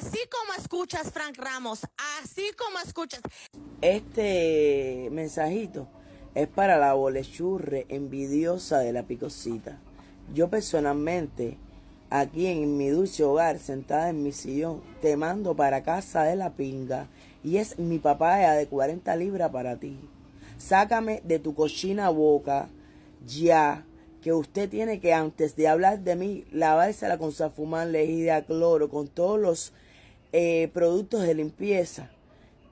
Así como escuchas, Frank Ramos, así como escuchas. Este mensajito es para la bolechurre envidiosa de la picocita. Yo personalmente, aquí en mi dulce hogar, sentada en mi sillón, te mando para casa de la pinga. Y es mi papaya de 40 libras para ti. Sácame de tu cochina boca, ya que usted tiene que antes de hablar de mí, lavársela con safumán, lejida, cloro, con todos los eh, productos de limpieza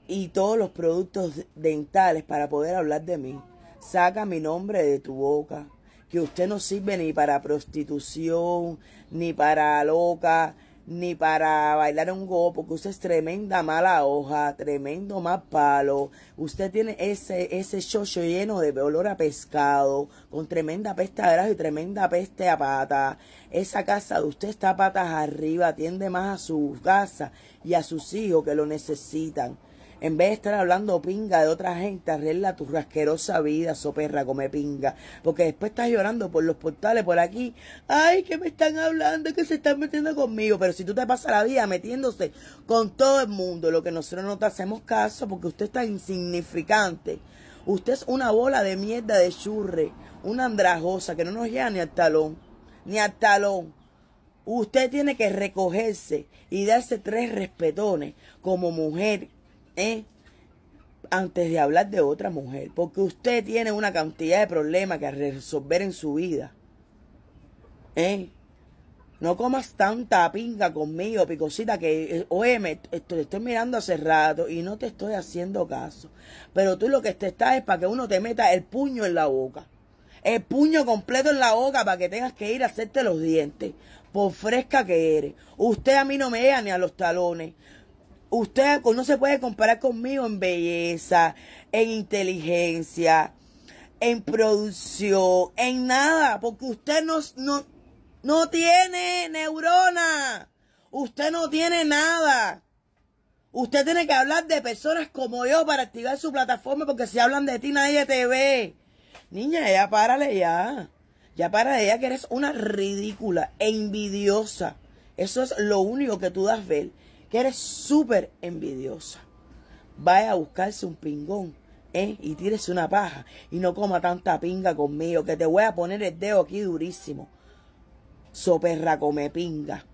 y todos los productos dentales para poder hablar de mí. Saca mi nombre de tu boca, que usted no sirve ni para prostitución, ni para loca, ni para bailar un go, porque usted es tremenda mala hoja, tremendo mal palo. Usted tiene ese, ese chocho lleno de olor a pescado, con tremenda peste a grajo y tremenda peste a pata. Esa casa de usted está patas arriba, atiende más a su casa y a sus hijos que lo necesitan. En vez de estar hablando pinga de otra gente, arregla tu rasquerosa vida, soperra, come pinga. Porque después estás llorando por los portales, por aquí. Ay, que me están hablando, que se están metiendo conmigo. Pero si tú te pasas la vida metiéndose con todo el mundo, lo que nosotros no te hacemos caso porque usted está insignificante. Usted es una bola de mierda de churre, una andrajosa que no nos llega ni al talón, ni al talón. Usted tiene que recogerse y darse tres respetones como mujer, antes de hablar de otra mujer, porque usted tiene una cantidad de problemas que resolver en su vida. ¿Eh? No comas tanta pinga conmigo, picosita, que, eh, oye, me, estoy mirando hace rato y no te estoy haciendo caso. Pero tú lo que te estás es para que uno te meta el puño en la boca. El puño completo en la boca para que tengas que ir a hacerte los dientes. Por fresca que eres. Usted a mí no me vea ni a los talones. Usted no se puede comparar conmigo en belleza, en inteligencia, en producción, en nada, porque usted no, no, tiene neurona. Usted no tiene nada. Usted tiene que hablar de personas como yo para activar su plataforma porque si hablan de ti nadie te ve. Niña, ya párale ya. Ya párale ya que eres una ridícula, envidiosa. Eso es lo único que tú das ver que eres súper envidiosa. Vaya a buscarse un pingón ¿eh? y tírese una paja y no coma tanta pinga conmigo, que te voy a poner el dedo aquí durísimo. Soperra come pinga.